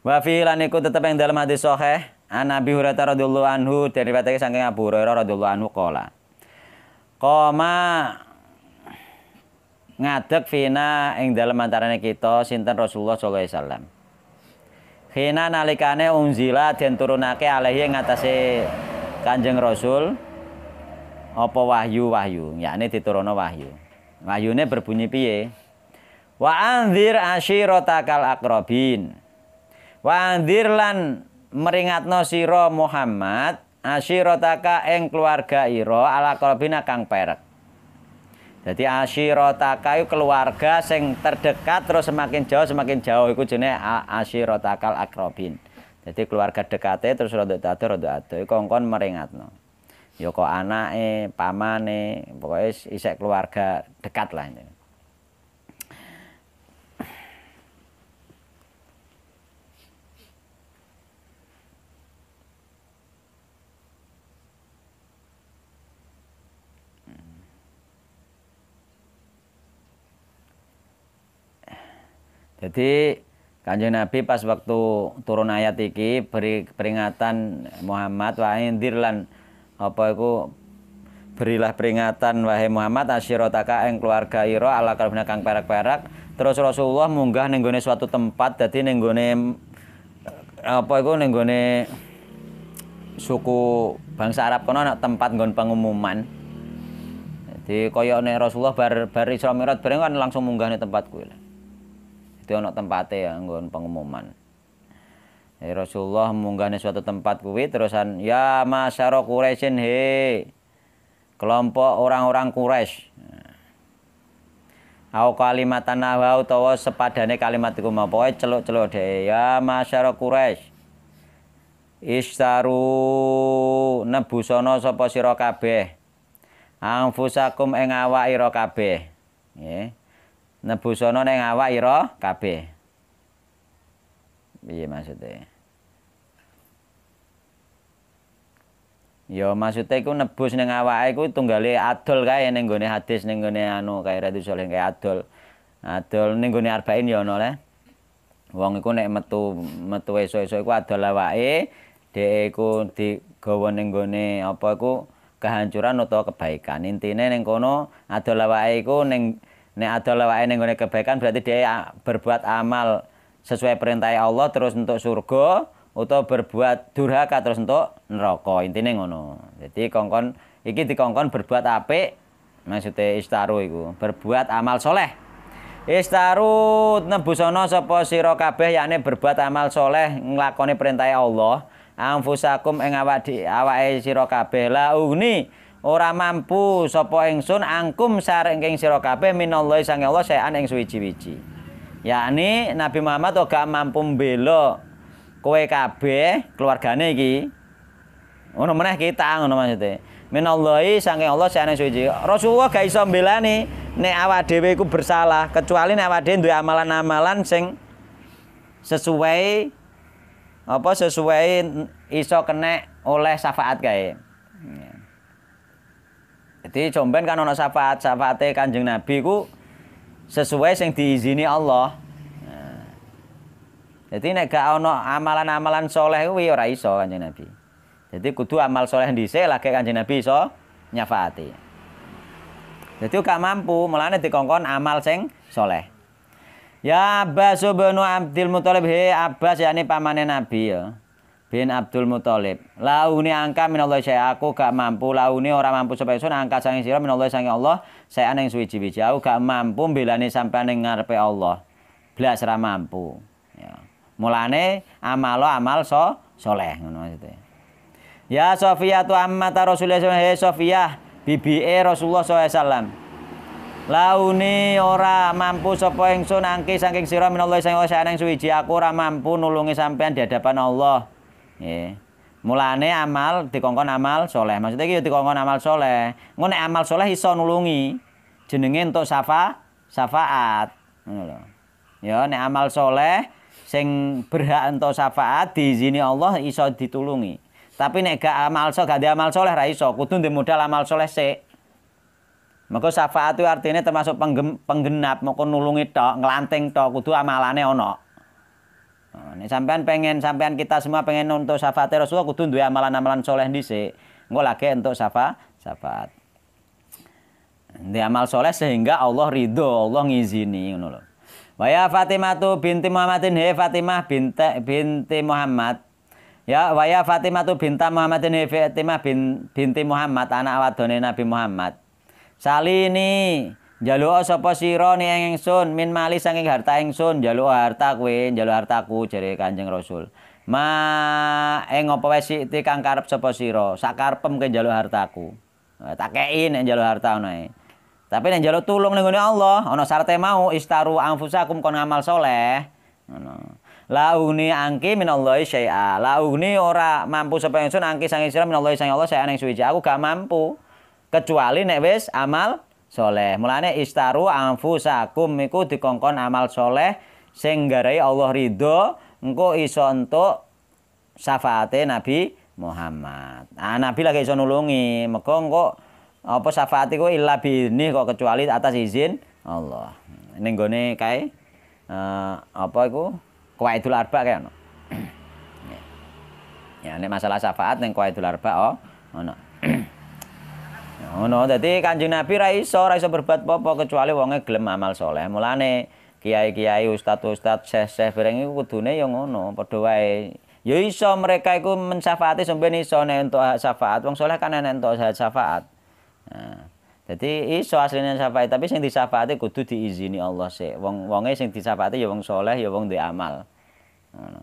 Wa fi lan iku tetep ing dalam hadis sahih an Abi Hurairah radhiyallahu anhu dari riwayat saking Abu Hurairah radhiyallahu anhu qala. Qoma ngadeg fina ing dalam antarane kita sinten Rasulullah sallallahu alaihi wasallam. Hina nalikane unzila den turunake alaihi ngatasé Kanjeng Rasul Opo wahyu-wahyu, yakni diturunno wahyu. Wahyune berbunyi piye? Wa anzir ashirotakal akrobin Wandirlan meringatno siro Muhammad asyirataka eng keluarga Iro ala qalbina kang perek. Jadi asyirataka itu keluarga sing terdekat terus semakin jauh semakin jauh iku jenenge asyirotakal akrobin. Jadi keluarga dekatnya terus rodok ado rodok ado iku kongkon meringatno. anak ya kok paman pamane, pokoknya isek keluarga dekat lah ini. Jadi Kanjeng Nabi pas waktu turun ayat iki beri peringatan Muhammad wahai ndir lan apa iku berilah peringatan wahai Muhammad asyirataka ing keluarga ira ala kalbina kang perak-perak terus Rasulullah munggah ning gone suatu tempat dadi ning gone eh, apa iku ning gone suku bangsa Arab kono ana tempat nggon pengumuman jadi koyone Rasulullah bar bar Isra Mi'raj bareng kan langsung munggah ning tempat kuwi mesti ana tempate ya nggon pengumuman. Jadi eh, Rasulullah munggahne suatu tempat kuwi terusan ya masyara Quraisyin he kelompok orang-orang Quraisy. Nah. Au kalimatan nawa utawa sepadane kalimat iku mau pokoke celuk-celuk dhewe ya masyara Quraisy. Istaru nebusono sapa sira kabeh. Anfusakum ing awak ira kabeh. Nggih. Nebusono neng awak ira kabeh. Piye maksudnya. Ya maksudnya aku nebus neng awake aku tunggali adol kaya ning gone hadis ning gone anu kae Ratu Saleh kae adol. Adol ning gone Arba'in ya ana le. Wong iku nek metu metu esuk-esuk aku adol awake, dhek di digawa ning gone apa aku kehancuran atau kebaikan. intinya neng kono adol awake aku neng Nek ada lewat ning gone kebaikan berarti dia berbuat amal sesuai perintah Allah terus untuk surga atau berbuat durhaka terus untuk neraka. intinya ngono. Jadi kongkon iki dikongkon berbuat apik maksudnya istaru itu berbuat amal soleh. Istaru nebusono sapa sira kabeh ini berbuat amal soleh ngelakoni perintah Allah. Anfusakum ing di awake sira kabeh la ugni ora mampu sapa ingsun angkum sareng ing sira kabeh minallahi sange Allah sayan ing suwiji Ya Yakni Nabi Muhammad ora mampu mbela kowe kabeh keluargane iki. Ngono meneh kita ngono maksude. Minallahi sange Allah sayan ing suwiji. Rasulullah gak iso mbelani nek awak dhewe iku bersalah kecuali nek awak dhewe amalan-amalan sing sesuai apa sesuai iso kena oleh syafaat kae. Jadi jomben kan ono syafaat, syafaate Kanjeng Nabi ku sesuai sing diizini Allah. Nah. Jadi nek gak ono amalan-amalan soleh kuwi iya ora iso Kanjeng Nabi. Jadi kudu amal soleh di dhisik lagi Kanjeng Nabi so nyafaati. Jadi gak mampu, melane dikongkon amal seng soleh. Ya Abbas bin Abdul Muthalib, he Abbas yakni pamane Nabi ya bin Abdul Muthalib. Launi angka minallah saya aku gak mampu launi orang mampu sapa ingsun angka sange sira minallah sange Allah saya aneng suwi biji aku gak mampu belane sampean ning ngarepe Allah. Blas ra mampu. Ya. Mulane amalo amal so soleh ngono Ya Sofia tu amata Rasulullah SAW. Hei Sofia, E Rasulullah SAW. Launi ora mampu sapa ingsun angki saking sira minallahi sing Allah saya aneng suwiji aku ora mampu nulungi sampean di hadapan Allah. Nggih. Mulane amal dikongkon amal soleh. Maksudnya iki ya dikongkon amal soleh. Engko amal soleh iso nulungi jenenge entuk safa safaat Ngono Ya nek amal soleh sing berhak safaat di sini Allah iso ditulungi. Tapi nek gak amal soleh, gak amal soleh ra iso. Kudu ndek modal amal soleh sih Maka safaat itu artinya termasuk penggenap, moko nulungi tok, ngelanting tok, kudu amalane ono Nah, ini sampean pengen sampean kita semua pengen untuk syafaat Rasulullah kudu duwe amalan-amalan soleh dhisik. Engko lagi untuk syafa syafaat. Di amal soleh sehingga Allah ridho, Allah ngizini ngono lho. Wa ya Fatimah tu binti Muhammadin he Fatimah binti binti Muhammad. Ya wa ya Fatimah tu binta Muhammadin he Fatimah bin, binti Muhammad anak wadone Nabi Muhammad. Salini Njaluk sapa sira ning ingsun min mali saking harta ingsun njaluk harta kowe harta hartaku jare Kanjeng Rasul. Ma eng eh, apa wis iki kang karep sapa sira? Sak ke njaluk hartaku. Nah, tak kei nek njaluk harta ana Tapi nek njaluk tulung ning Allah, ana syaratnya mau istaru anfusakum kon amal soleh. Ngono. La uni angki minallahi syai'a. La ora mampu sapa ingsun angki saking sira minallahi saking Allah saya aneng suwiji. Aku gak mampu. Kecuali nek wis amal soleh. Mulane istaru anfusakum iku dikongkon amal soleh sing Allah ridho engko iso entuk syafaate Nabi Muhammad. Ah Nabi lagi iso nulungi, mengko engko apa syafaate kok illa bini kok kecuali atas izin Allah. Ning gone kae uh, apa iku Qaidul Arba kae ono. ya ini masalah syafaat ning itu Arba oh ono. Ngono dadi Kanjeng Nabi ra iso ra iso berbuat apa kecuali wonge gelem amal soleh. Mulane kiai-kiai, ustad ustad, syekh-syekh bareng iku kudune ya ngono, padha wae. Ya iso mereka iku mensafaati sampeyan iso nek entuk syafaat. Wong soleh kan enek entuk syafaat. Nah, Jadi iso aslinya syafaat, tapi sing disyafaati kudu diizini Allah sih. Wong wonge sing disyafaati ya wong soleh ya wong duwe amal. Ngono.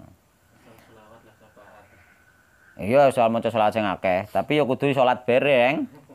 Iya, soal maca salat sing akeh, tapi ya kudu salat bareng.